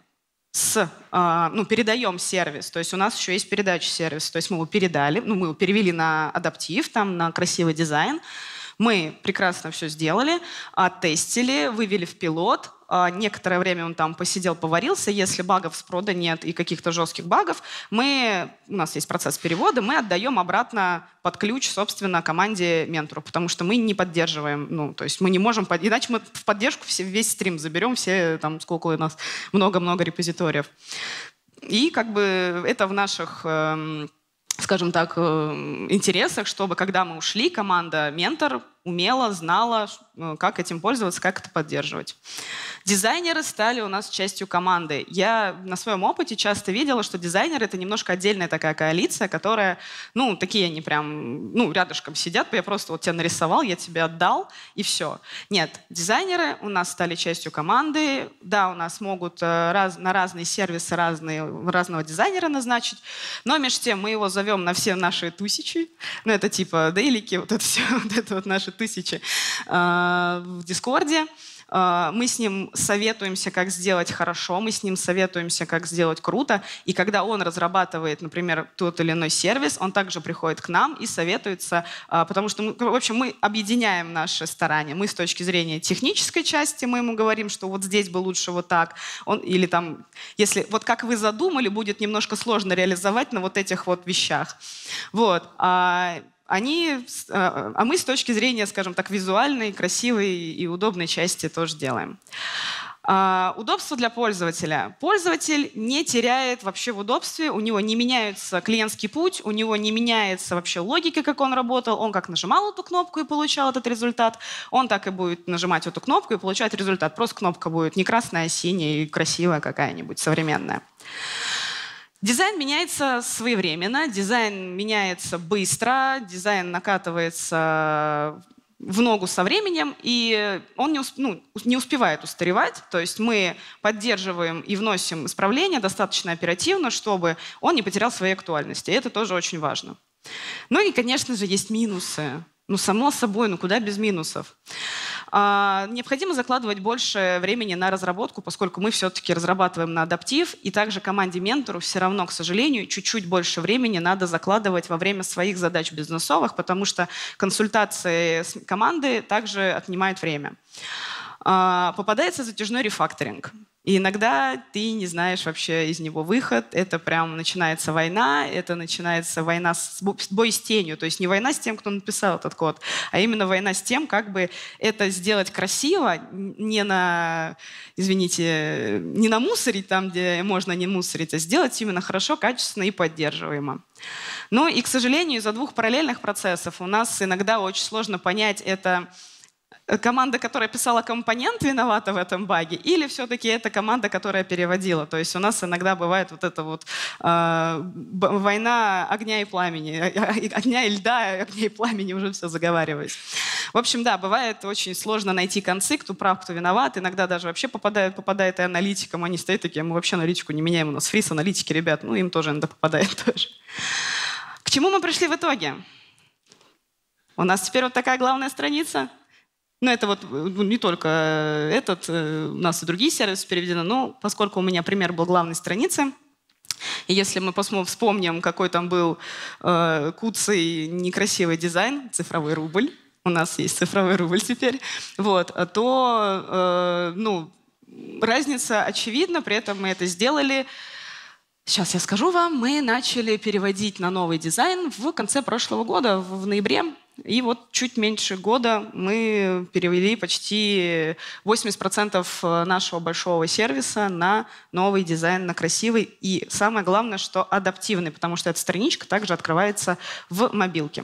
с, а, ну, передаем сервис, то есть у нас еще есть передача сервиса, то есть мы его передали, ну, мы его перевели на адаптив, там, на красивый дизайн, мы прекрасно все сделали, оттестили, вывели в пилот, а, некоторое время он там посидел, поварился. Если багов с прода нет и каких-то жестких багов, мы, у нас есть процесс перевода, мы отдаем обратно под ключ, собственно, команде ментору, потому что мы не поддерживаем, ну, то есть мы не можем, иначе мы в поддержку все, весь стрим заберем, все там, сколько у нас, много-много репозиториев. И как бы это в наших эм, скажем так, э, интересах, чтобы когда мы ушли, команда «Ментор» умела, знала, Э, как этим пользоваться, как это поддерживать. Дизайнеры стали у нас частью команды. Я на своем опыте часто видела, что дизайнеры — это немножко отдельная такая коалиция, которая, ну, такие они прям, ну, рядышком сидят, я просто вот тебя нарисовал, я тебе отдал, и все. Нет, дизайнеры у нас стали частью команды, да, у нас могут э, раз, на разные сервисы разные, разного дизайнера назначить, но между тем мы его зовем на все наши тысячи, ну, это типа дейлики, вот это все, вот это вот наши тысячи. А, Э, в Дискорде. Э, мы с ним советуемся, как сделать хорошо, мы с ним советуемся, как сделать круто. И когда он разрабатывает, например, тот или иной сервис, он также приходит к нам и советуется, э, потому что, мы, в общем, мы объединяем наши старания. Мы с точки зрения технической части, мы ему говорим, что вот здесь бы лучше вот так. Он, или там, если вот как вы задумали, будет немножко сложно реализовать на вот этих вот вещах. Вот. А они, а, а мы с точки зрения, скажем так, визуальной, красивой и удобной части тоже делаем. А, удобство для пользователя. Пользователь не теряет вообще в удобстве, у него не меняется клиентский путь, у него не меняется вообще логика, как он работал. Он как нажимал эту кнопку и получал этот результат, он так и будет нажимать эту кнопку и получать результат. Просто кнопка будет не красная, а синяя и красивая какая-нибудь, современная. Дизайн меняется своевременно, дизайн меняется быстро, дизайн накатывается в ногу со временем, и он не, усп- ну, не успевает устаревать. То есть мы поддерживаем и вносим исправления достаточно оперативно, чтобы он не потерял своей актуальности. И это тоже очень важно. Ну и, конечно же, есть минусы. Ну, само собой, ну куда без минусов. А, необходимо закладывать больше времени на разработку, поскольку мы все-таки разрабатываем на адаптив, и также команде-ментору все равно, к сожалению, чуть-чуть больше времени надо закладывать во время своих задач бизнесовых, потому что консультации команды также отнимают время а, попадается затяжной рефакторинг. И иногда ты не знаешь вообще из него выход. Это прям начинается война, это начинается война с бой с тенью. То есть не война с тем, кто написал этот код, а именно война с тем, как бы это сделать красиво, не на, извините, не на мусорить там, где можно не мусорить, а сделать именно хорошо, качественно и поддерживаемо. Ну и, к сожалению, из-за двух параллельных процессов у нас иногда очень сложно понять, это Э, команда, которая писала компонент, виновата в этом баге, или все-таки это команда, которая переводила. То есть у нас иногда бывает вот эта вот э, война огня и пламени, э, а, огня и льда, огня и пламени, уже все заговариваюсь. В общем, да, бывает очень сложно найти концы, кто прав, кто виноват. Иногда даже вообще попадает, попадает и аналитикам, они стоят такие, мы вообще аналитику не меняем, у нас фриз аналитики, ребят, ну им тоже иногда попадает тоже. К чему мы пришли в итоге? У нас теперь вот такая главная страница – но это вот э, ну, не только э, этот, э, у нас и другие сервисы переведены, но поскольку у меня пример был главной страницы, и если мы посмотрим, вспомним, какой там был э, куцый некрасивый дизайн, цифровой рубль, у нас есть цифровой рубль теперь, вот, то э, ну, разница очевидна, при этом мы это сделали. Сейчас я скажу вам, мы начали переводить на новый дизайн в конце прошлого года, в ноябре и вот чуть меньше года мы перевели почти 80% э, нашего большого сервиса на новый дизайн, на красивый. И самое главное, что адаптивный, потому что эта страничка также открывается в мобилке.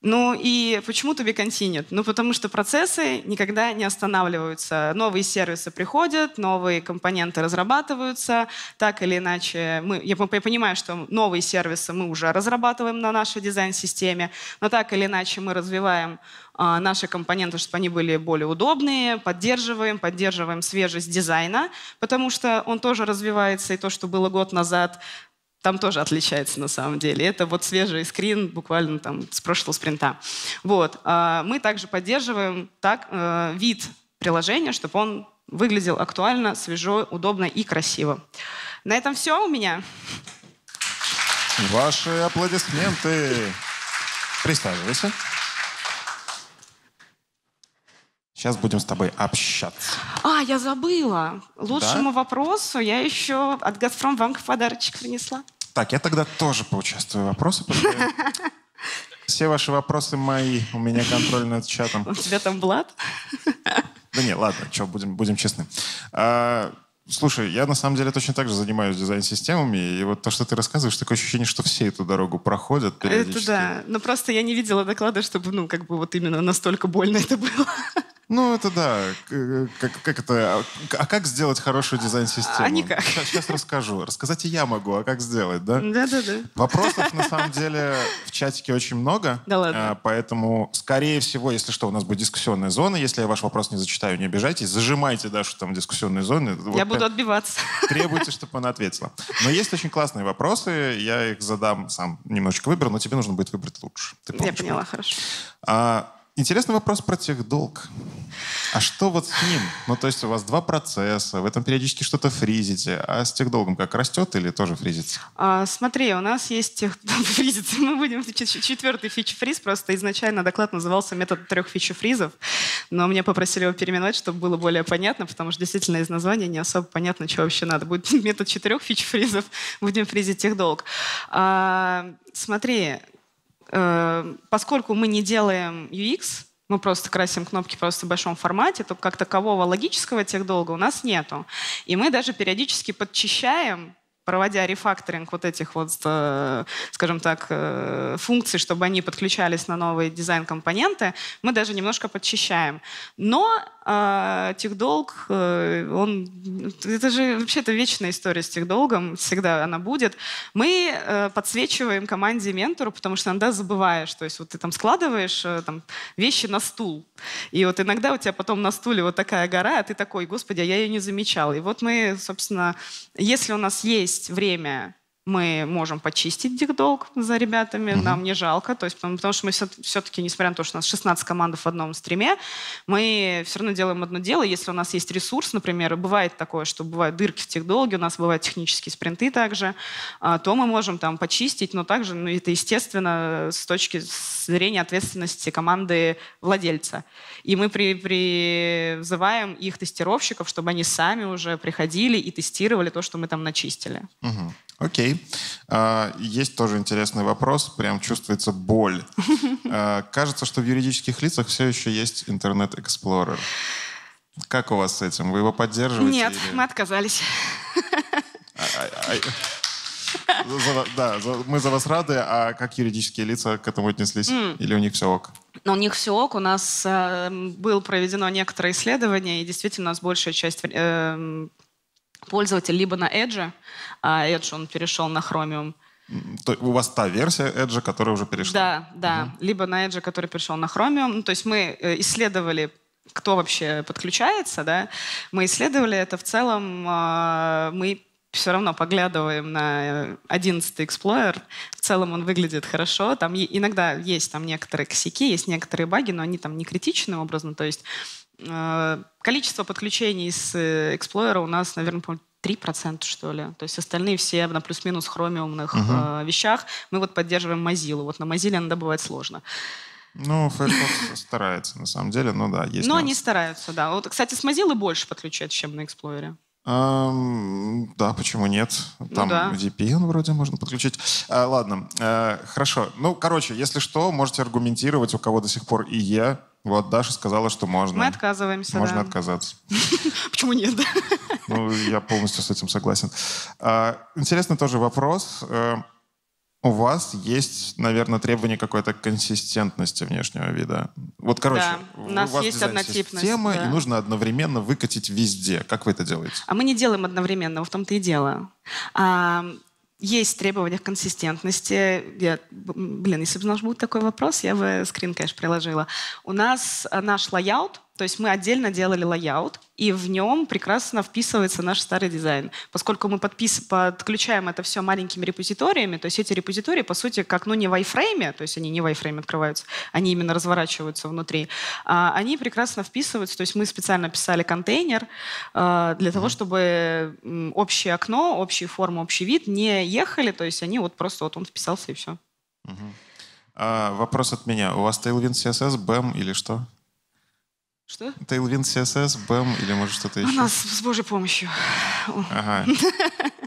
Ну и почему to be continued? Ну потому что процессы никогда не останавливаются. Новые сервисы приходят, новые компоненты разрабатываются. Так или иначе, мы, я, я понимаю, что новые сервисы мы уже разрабатываем на нашей дизайн-системе, но так или иначе мы развиваем э, наши компоненты, чтобы они были более удобные, поддерживаем, поддерживаем свежесть дизайна, потому что он тоже развивается, и то, что было год назад, там тоже отличается на самом деле. Это вот свежий скрин буквально там с прошлого спринта. Вот. А, мы также поддерживаем так, э, вид приложения, чтобы он выглядел актуально, свежо, удобно и красиво. На этом все у меня. Ваши аплодисменты. Присаживайся. Сейчас будем с тобой общаться. А, я забыла. Лучшему да? вопросу я еще от «Газпромбанка» подарочек принесла. Так, я тогда тоже поучаствую. в подаю. Все ваши вопросы мои. У меня контроль над чатом. У тебя там блат? Да не, ладно, что, будем, будем честны. А, слушай, я на самом деле точно так же занимаюсь дизайн-системами, и вот то, что ты рассказываешь, такое ощущение, что все эту дорогу проходят Это да, но просто я не видела доклада, чтобы, ну, как бы вот именно настолько больно это было. Ну, это да. Э, как, как это? А, а как сделать хорошую дизайн-систему? А никак. Сейчас, сейчас расскажу. Рассказать и я могу, а как сделать, да? Да-да-да. Вопросов, на самом деле, в чатике очень много. Да ладно. А, поэтому, скорее всего, если что, у нас будет дискуссионная зона. Если я ваш вопрос не зачитаю, не обижайтесь. Зажимайте Дашу там в дискуссионной зоне. Я вот буду отбиваться. Требуйте, чтобы она ответила. Но есть очень классные вопросы. Я их задам сам немножечко выберу, но тебе нужно будет выбрать лучше. Ты я поняла, хорошо. А, Интересный вопрос про техдолг. А что вот с ним? Ну, то есть у вас два процесса, в этом периодически что-то фризите. А с техдолгом как, растет или тоже фризится? А, смотри, у нас есть техдолг фризится. Мы будем четвертый фич-фриз. Просто изначально доклад назывался «Метод трех фич-фризов». Но мне попросили его переименовать, чтобы было более понятно, потому что действительно из названия не особо понятно, что вообще надо. Будет метод четырех фич-фризов, будем фризить техдолг. А, смотри, Э, поскольку мы не делаем UX, мы просто красим кнопки просто в большом формате, то как такового логического тех долга у нас нету. И мы даже периодически подчищаем проводя рефакторинг вот этих вот, э, скажем так, э, функций, чтобы они подключались на новые дизайн-компоненты, мы даже немножко подчищаем. Но э, техдолг, э, он, это же вообще-то вечная история с техдолгом, всегда она будет. Мы э, подсвечиваем команде ментору, потому что иногда забываешь, то есть вот ты там складываешь э, там, вещи на стул, и вот иногда у тебя потом на стуле вот такая гора, а ты такой, господи, а я ее не замечал. И вот мы, собственно, если у нас есть есть время мы можем почистить дихдолг за ребятами, угу. нам не жалко, то есть, потому, потому что мы все-таки, несмотря на то, что у нас 16 команд в одном стриме, мы все равно делаем одно дело, если у нас есть ресурс, например, бывает такое, что бывают дырки в техдолге, у нас бывают технические спринты также, а, то мы можем там почистить, но также ну, это естественно с точки зрения ответственности команды владельца. И мы при, призываем их тестировщиков, чтобы они сами уже приходили и тестировали то, что мы там начистили. Угу. Окей. Okay. А, есть тоже интересный вопрос, прям чувствуется боль. А, кажется, что в юридических лицах все еще есть интернет Explorer. Как у вас с этим? Вы его поддерживаете? Нет, или... мы отказались. А, да, мы за вас рады, а как юридические лица к этому отнеслись? Или у них все ок? Но ну, у них все ок. У нас э, было проведено некоторое исследование, и действительно у нас большая часть э, пользователь либо на Edge, а Edge он перешел на Chromium, то у вас та версия Edge, которая уже перешла? Да, да. Угу. Либо на Edge, который перешел на Chromium. Ну, то есть мы э, исследовали кто вообще подключается, да, мы исследовали это в целом, а, мы все равно поглядываем на 11 Explorer. В целом он выглядит хорошо. Там иногда есть там некоторые косяки, есть некоторые баги, но они там не критичны образно. То есть Э, количество подключений с э, Explorer у нас, наверное, 3%, что ли. То есть остальные все на плюс-минус хромиумных угу. вещах. Мы вот поддерживаем Mozilla. Вот на Mozilla надо бывает сложно. Ну, Firefox старается, на самом деле, ну да, есть. Но они стараются, да. Вот, кстати, с Mozilla больше подключают, чем на Explorer. Эм, да, почему нет? Ну Там ну, да. вроде можно подключить. А, ладно, а, хорошо. Ну, короче, если что, можете аргументировать, у кого до сих пор и я вот Даша сказала, что можно. Мы отказываемся. Можно да. отказаться. Почему нет? Ну, я полностью с этим согласен. А, интересный тоже вопрос. Э, у вас есть, наверное, требование какой-то консистентности внешнего вида. Вот, короче, да, у, нас вас есть однотипность. Система, да. и нужно одновременно выкатить везде. Как вы это делаете? А мы не делаем одновременно, в том-то и дело. А, есть требования к консистентности. Я, блин, если бы у нас был такой вопрос, я бы скрин, конечно, приложила. У нас наш лайаут, то есть мы отдельно делали лайаут, и в нем прекрасно вписывается наш старый дизайн. Поскольку мы подпис... подключаем это все маленькими репозиториями, то есть эти репозитории, по сути, как ну, не в iframe, то есть они не в iframe открываются, они именно разворачиваются внутри, а они прекрасно вписываются. То есть мы специально писали контейнер а, для того, чтобы общее окно, общие формы, общий вид не ехали, то есть они вот просто вот он вписался и все. Угу. А, вопрос от меня. У вас Tailwind CSS, BEM или что? Что? Tailwind CSS, BEM или может что-то еще? У нас с Божьей помощью. Ага.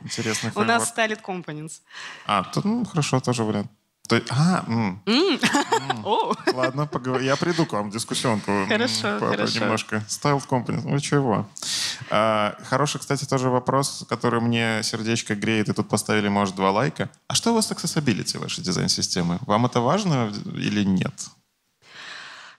Интересный фреймворк. У нас Styled Components. А, тут, ну, хорошо, тоже вариант. То есть, а, м. М. ладно, поговор... я приду к вам дискуссионку. Хорошо, Немножко. Styled Components, ну чего. А, хороший, кстати, тоже вопрос, который мне сердечко греет, и тут поставили, может, два лайка. А что у вас с accessibility вашей дизайн-системы? Вам это важно или нет?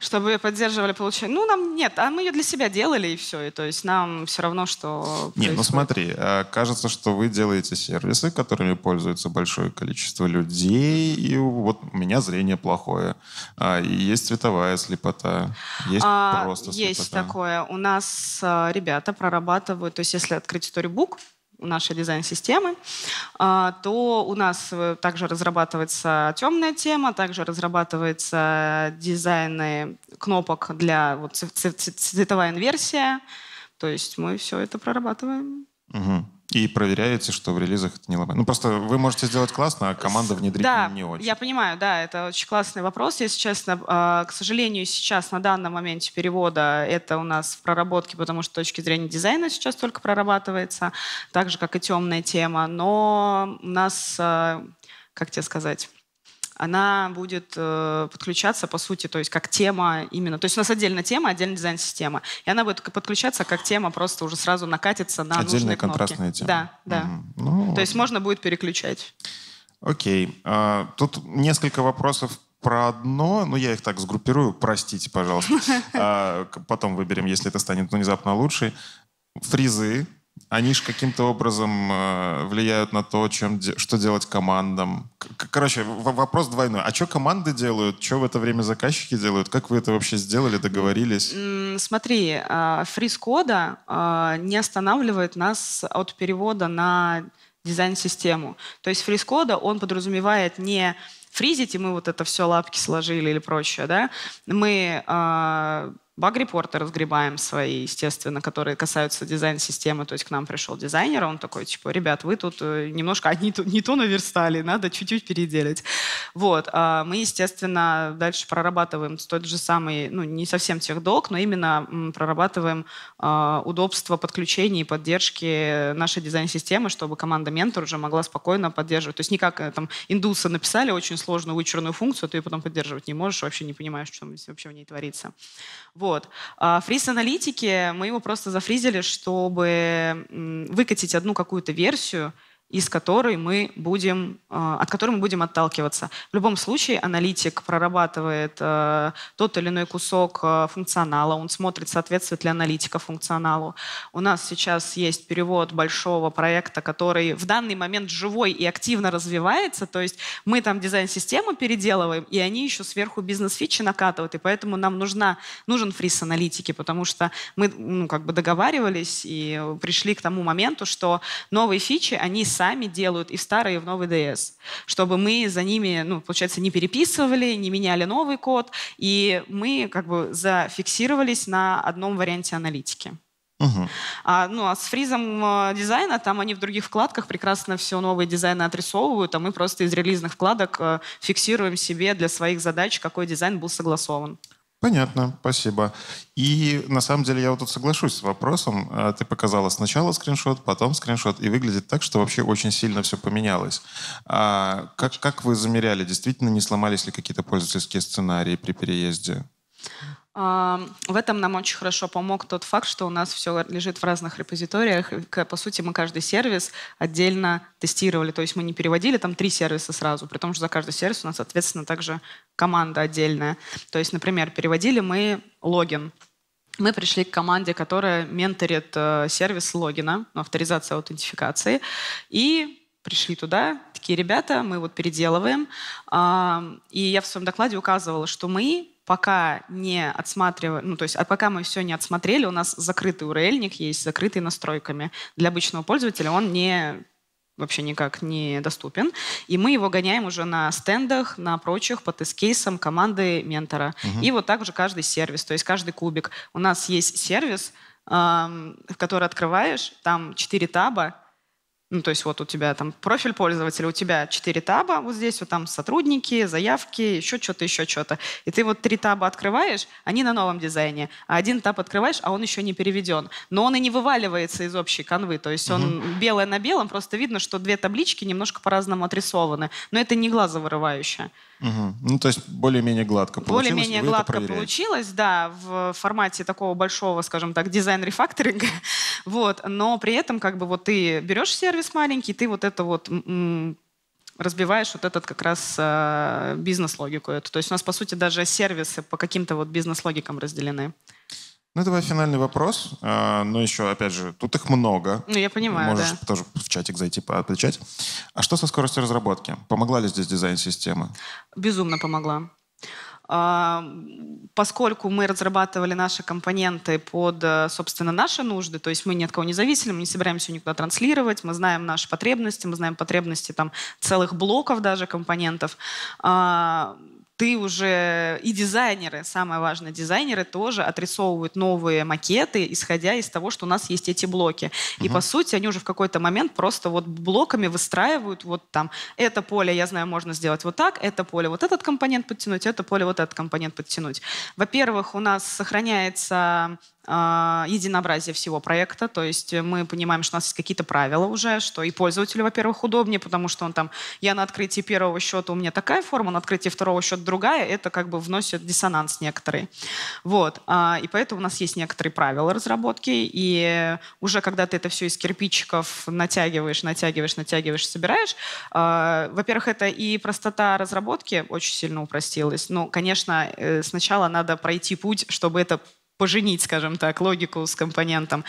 чтобы поддерживали получение. Ну, нам нет, а мы ее для себя делали, и все. И, то есть нам все равно, что... Нет, ну смотри, э, кажется, что вы делаете сервисы, которыми пользуется большое количество людей, и вот у меня зрение плохое. А, и есть цветовая слепота, есть а, просто слепота. Есть такое. У нас а, ребята прорабатывают, то есть если открыть Storybook, нашей дизайн-системы, а, то у нас э, также разрабатывается темная тема, также разрабатывается дизайны кнопок для вот, цветовая инверсия. То есть мы все это прорабатываем. Угу. И проверяете, что в релизах это не ломается. Ну, просто вы можете сделать классно, а команда внедрить да, не очень. Я понимаю, да, это очень классный вопрос. Если честно, а, к сожалению, сейчас на данном моменте перевода это у нас в проработке, потому что с точки зрения дизайна сейчас только прорабатывается, так же, как и темная тема. Но у нас, а, как тебе сказать, она будет э, подключаться, по сути, то есть как тема именно. То есть у нас отдельная тема, отдельный дизайн-система. И она будет подключаться как тема, просто уже сразу накатится на отдельные нужные кнопки. контрастная тема. Да, да. Угу. Ну, то вот. есть можно будет переключать. Окей. А, тут несколько вопросов про одно, ну я их так сгруппирую, простите, пожалуйста. А, потом выберем, если это станет внезапно лучше. Фризы, они же каким-то образом э, влияют на то, чем, что делать командам. Короче, вопрос двойной. А что команды делают? Что в это время заказчики делают? Как вы это вообще сделали, договорились? Смотри, а, фриз кода а, не останавливает нас от перевода на дизайн-систему. То есть фриз кода, он подразумевает не фризить, и мы вот это все лапки сложили или прочее, да, мы а, баг-репорты разгребаем свои, естественно, которые касаются дизайн-системы. То есть к нам пришел дизайнер, он такой, типа, ребят, вы тут э, немножко одни не то наверстали, надо чуть-чуть переделать". Вот. А мы, естественно, дальше прорабатываем тот же самый, ну, не совсем тех долг, но именно прорабатываем а, удобство подключения и поддержки нашей дизайн-системы, чтобы команда ментор уже могла спокойно поддерживать. То есть никак э, там индусы написали очень сложную вычурную функцию, а ты ее потом поддерживать не можешь, вообще не понимаешь, что вообще в ней творится. Вот. Вот. А фриз-аналитики, мы его просто зафризили, чтобы выкатить одну какую-то версию, из которой мы будем, э, от которой мы будем отталкиваться. В любом случае аналитик прорабатывает э, тот или иной кусок э, функционала, он смотрит, соответствует ли аналитика функционалу. У нас сейчас есть перевод большого проекта, который в данный момент живой и активно развивается, то есть мы там дизайн-систему переделываем, и они еще сверху бизнес-фичи накатывают, и поэтому нам нужна, нужен фриз аналитики, потому что мы ну, как бы договаривались и пришли к тому моменту, что новые фичи, они сами делают и в старый, и в новый DS, чтобы мы за ними, ну, получается, не переписывали, не меняли новый код, и мы как бы зафиксировались на одном варианте аналитики. Угу. А, ну, а с фризом э, дизайна, там они в других вкладках прекрасно все новые дизайны отрисовывают, а мы просто из релизных вкладок э, фиксируем себе для своих задач, какой дизайн был согласован. Понятно, спасибо. И на самом деле я вот тут соглашусь с вопросом. А, ты показала сначала скриншот, потом скриншот, и выглядит так, что вообще очень сильно все поменялось. А как, как вы замеряли, действительно не сломались ли какие-то пользовательские сценарии при переезде? В этом нам очень хорошо помог тот факт, что у нас все лежит в разных репозиториях. По сути, мы каждый сервис отдельно тестировали. То есть мы не переводили там три сервиса сразу, при том, что за каждый сервис у нас, соответственно, также команда отдельная. То есть, например, переводили мы логин. Мы пришли к команде, которая менторит э, сервис логина, ну, авторизация аутентификации. И пришли туда, такие ребята, мы вот переделываем. И я в своем докладе указывала, что мы пока не отсматриваем, ну, то есть а пока мы все не отсмотрели, у нас закрытый url есть, закрытый настройками. Для обычного пользователя он не вообще никак не доступен. И мы его гоняем уже на стендах, на прочих по тест-кейсам команды ментора. Угу. И вот так же каждый сервис, то есть каждый кубик. У нас есть сервис, эм, который открываешь, там четыре таба, ну, то есть вот у тебя там профиль пользователя, у тебя четыре таба, вот здесь вот там сотрудники, заявки, еще что-то, еще что-то. И ты вот три таба открываешь, они на новом дизайне, а один таб открываешь, а он еще не переведен. Но он и не вываливается из общей канвы, то есть он угу. белое на белом, просто видно, что две таблички немножко по-разному отрисованы. Но это не глазовырывающее. Угу. Ну, то есть более-менее гладко получилось. Более-менее гладко получилось, да, в формате такого большого, скажем так, дизайн-рефакторинга. вот, но при этом как бы вот ты берешь сервис маленький, ты вот это вот разбиваешь вот этот как раз э, бизнес-логику. То есть у нас, по сути, даже сервисы по каким-то вот бизнес-логикам разделены. Ну, давай финальный вопрос. А, ну, еще, опять же, тут их много. Ну, я понимаю, Можешь да. тоже в чатик зайти, отвечать. А что со скоростью разработки? Помогла ли здесь дизайн-система? Безумно помогла. А, поскольку мы разрабатывали наши компоненты под, э, собственно, наши нужды, то есть мы ни от кого не зависели, мы не собираемся никуда транслировать, мы знаем наши потребности, мы знаем потребности там целых блоков даже компонентов, а, ты уже и дизайнеры, самое важное, дизайнеры тоже отрисовывают новые макеты, исходя из того, что у нас есть эти блоки. Угу. И по сути они уже в какой-то момент просто вот блоками выстраивают вот там это поле, я знаю, можно сделать вот так, это поле вот этот компонент подтянуть, это поле вот этот компонент подтянуть. Во-первых, у нас сохраняется а, единообразие всего проекта. То есть мы понимаем, что у нас есть какие-то правила уже, что и пользователю, во-первых, удобнее, потому что он там, я на открытии первого счета, у меня такая форма, на открытии второго счета другая, это как бы вносит диссонанс некоторый. Вот. А, и поэтому у нас есть некоторые правила разработки, и уже когда ты это все из кирпичиков натягиваешь, натягиваешь, натягиваешь, собираешь, а, во-первых, это и простота разработки очень сильно упростилась. но ну, конечно, э, сначала надо пройти путь, чтобы это поженить, скажем так, логику с компонентом.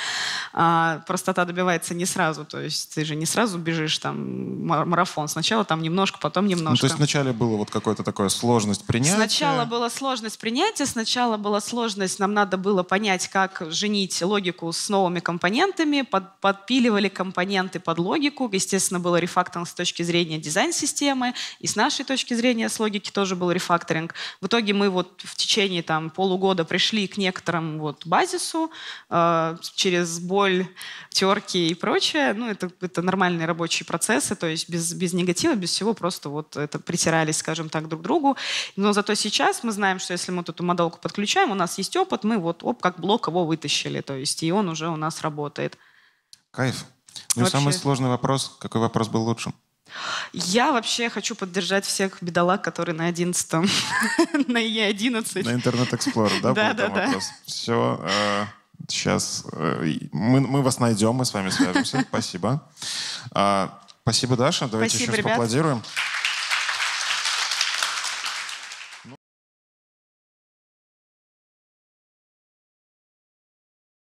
А простота добивается не сразу, то есть ты же не сразу бежишь там марафон. Сначала там немножко, потом немножко. Ну, то есть вначале было вот какое-то такое сложность принятия? Сначала была сложность принятия, сначала была сложность, нам надо было понять, как женить логику с новыми компонентами, под, подпиливали компоненты под логику, естественно, было рефакторинг с точки зрения дизайн-системы, и с нашей точки зрения с логики тоже был рефакторинг. В итоге мы вот в течение там полугода пришли к некоторым там вот базису, э, через боль, терки и прочее. Ну, это, это нормальные рабочие процессы, то есть без, без негатива, без всего, просто вот это притирались, скажем так, друг к другу. Но зато сейчас мы знаем, что если мы вот эту модалку подключаем, у нас есть опыт, мы вот, оп, как блок его вытащили, то есть и он уже у нас работает. Кайф. Ну Вообще... самый сложный вопрос, какой вопрос был лучшим? Я вообще хочу поддержать всех бедолаг, которые на 11 на Е11. На интернет-эксплорер, да? Да, да, да. Все, сейчас мы вас найдем, мы с вами свяжемся. Спасибо. А, спасибо, Даша. Давайте еще раз поаплодируем.